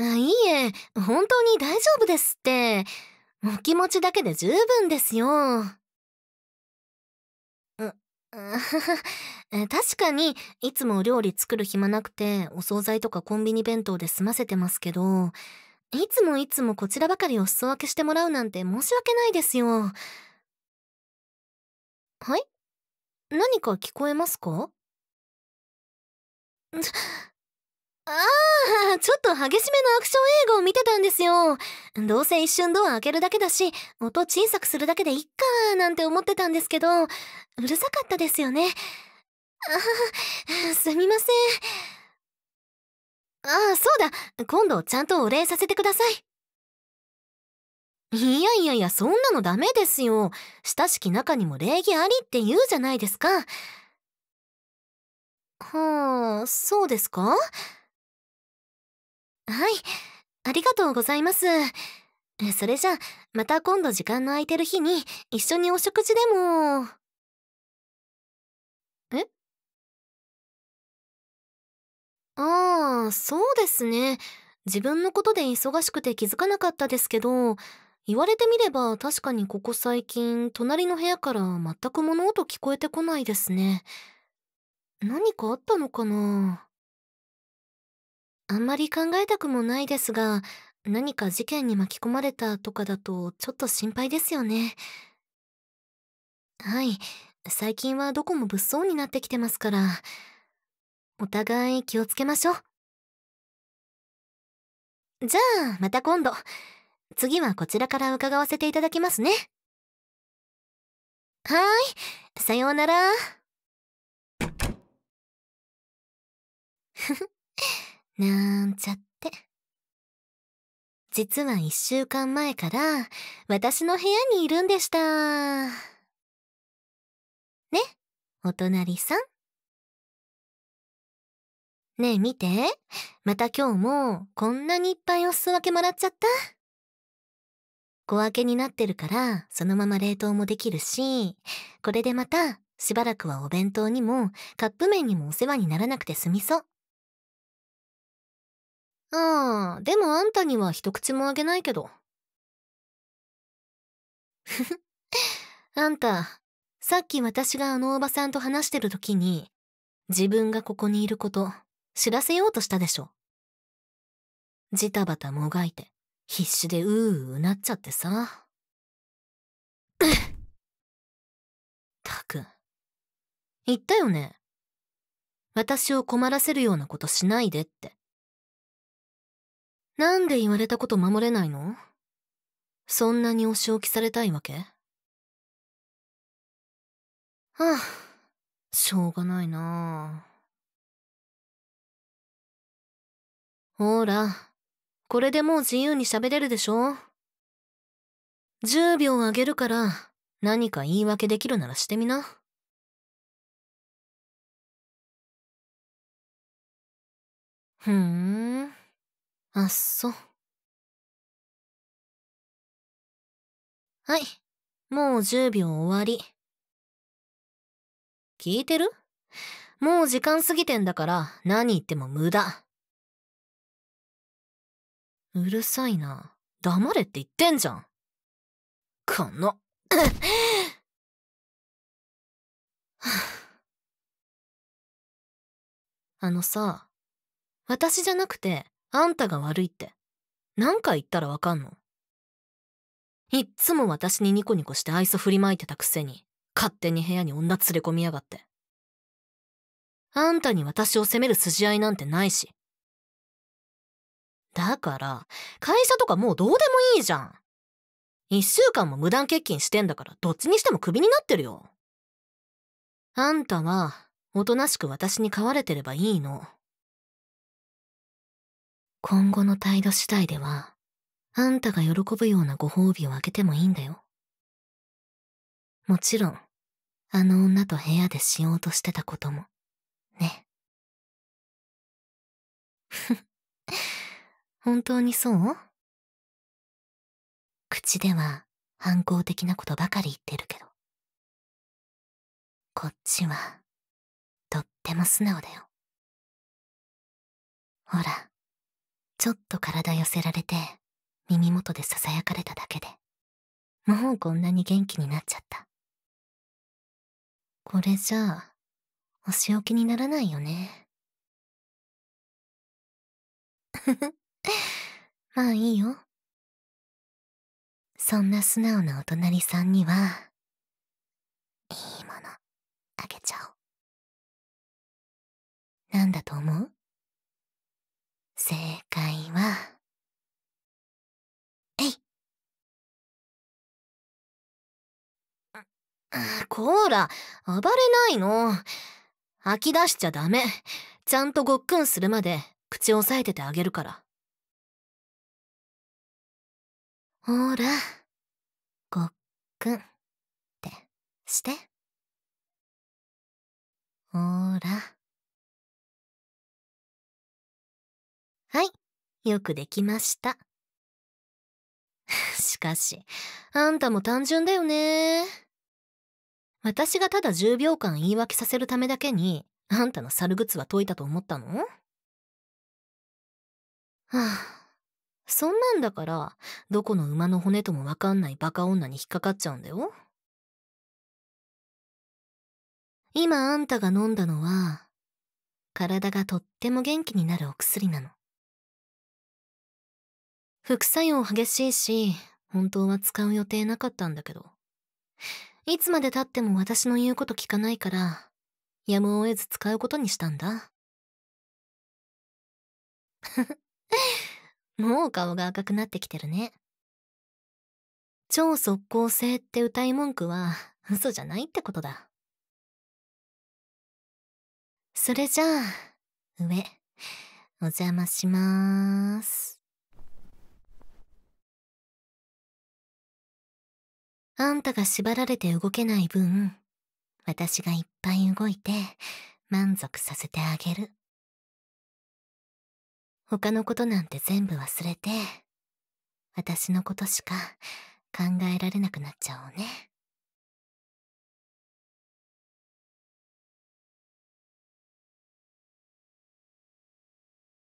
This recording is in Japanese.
あいいえ、本当に大丈夫ですって。お気持ちだけで十分ですよ。う、確かに、いつもお料理作る暇なくて、お惣菜とかコンビニ弁当で済ませてますけど、いつもいつもこちらばかりお裾分けしてもらうなんて申し訳ないですよ。はい何か聞こえますかああ、ちょっと激しめのアクション映画を見てたんですよ。どうせ一瞬ドア開けるだけだし、音小さくするだけでいっかーなんて思ってたんですけど、うるさかったですよね。ああ、すみません。ああ、そうだ。今度ちゃんとお礼させてください。いやいやいや、そんなのダメですよ。親しき中にも礼儀ありって言うじゃないですか。はあ、そうですかはいありがとうございますそれじゃまた今度時間の空いてる日に一緒にお食事でもえああそうですね自分のことで忙しくて気づかなかったですけど言われてみれば確かにここ最近隣の部屋から全く物音聞こえてこないですね何かあったのかなあんまり考えたくもないですが、何か事件に巻き込まれたとかだとちょっと心配ですよね。はい。最近はどこも物騒になってきてますから、お互い気をつけましょう。じゃあ、また今度。次はこちらから伺わせていただきますね。はーい。さようなら。ふふ。なんちゃって。実は一週間前から私の部屋にいるんでした。ね、お隣さん。ねえ見て。また今日もこんなにいっぱいお裾分けもらっちゃった。小分けになってるからそのまま冷凍もできるし、これでまたしばらくはお弁当にもカップ麺にもお世話にならなくて済みそう。ああ、でもあんたには一口もあげないけど。ふふ。あんた、さっき私があのおばさんと話してる時に、自分がここにいること、知らせようとしたでしょ。ジタバタもがいて、必死でうーうなっちゃってさ。たく、言ったよね。私を困らせるようなことしないでって。なんで言われたこと守れないのそんなにお仕置きされたいわけはあ、しょうがないなほら、これでもう自由に喋れるでしょ ?10 秒あげるから、何か言い訳できるならしてみな。ふーん。あっそ。はい。もう10秒終わり。聞いてるもう時間過ぎてんだから何言っても無駄。うるさいな。黙れって言ってんじゃん。この。あのさ、私じゃなくて、あんたが悪いって何回言ったらわかんのいっつも私にニコニコして愛想振りまいてたくせに勝手に部屋に女連れ込みやがってあんたに私を責める筋合いなんてないしだから会社とかもうどうでもいいじゃん一週間も無断欠勤してんだからどっちにしてもクビになってるよあんたはおとなしく私に飼われてればいいの。今後の態度次第では、あんたが喜ぶようなご褒美をあげてもいいんだよ。もちろん、あの女と部屋でしようとしてたことも、ね。本当にそう口では反抗的なことばかり言ってるけど。こっちは、とっても素直だよ。ほら。ちょっと体寄せられて耳元で囁かれただけでもうこんなに元気になっちゃったこれじゃあお仕置きにならないよねふふまあいいよそんな素直なお隣さんにはいいものあげちゃおうなんだと思うには、えい。こーら、暴れないの。吐き出しちゃダメ。ちゃんとごっくんするまで口を押さえててあげるから。ほら、ごっくんってして。ほら。はい。よくできました。しかし、あんたも単純だよね。私がただ10秒間言い訳させるためだけに、あんたの猿靴は解いたと思ったのはあ、そんなんだから、どこの馬の骨ともわかんないバカ女に引っかかっちゃうんだよ。今あんたが飲んだのは、体がとっても元気になるお薬なの。副作用激しいし、本当は使う予定なかったんだけど。いつまで経っても私の言うこと聞かないから、やむを得ず使うことにしたんだ。もう顔が赤くなってきてるね。超即効性って歌い文句は嘘じゃないってことだ。それじゃあ、上、お邪魔しまーす。あんたが縛られて動けない分、私がいっぱい動いて満足させてあげる。他のことなんて全部忘れて、私のことしか考えられなくなっちゃおうね。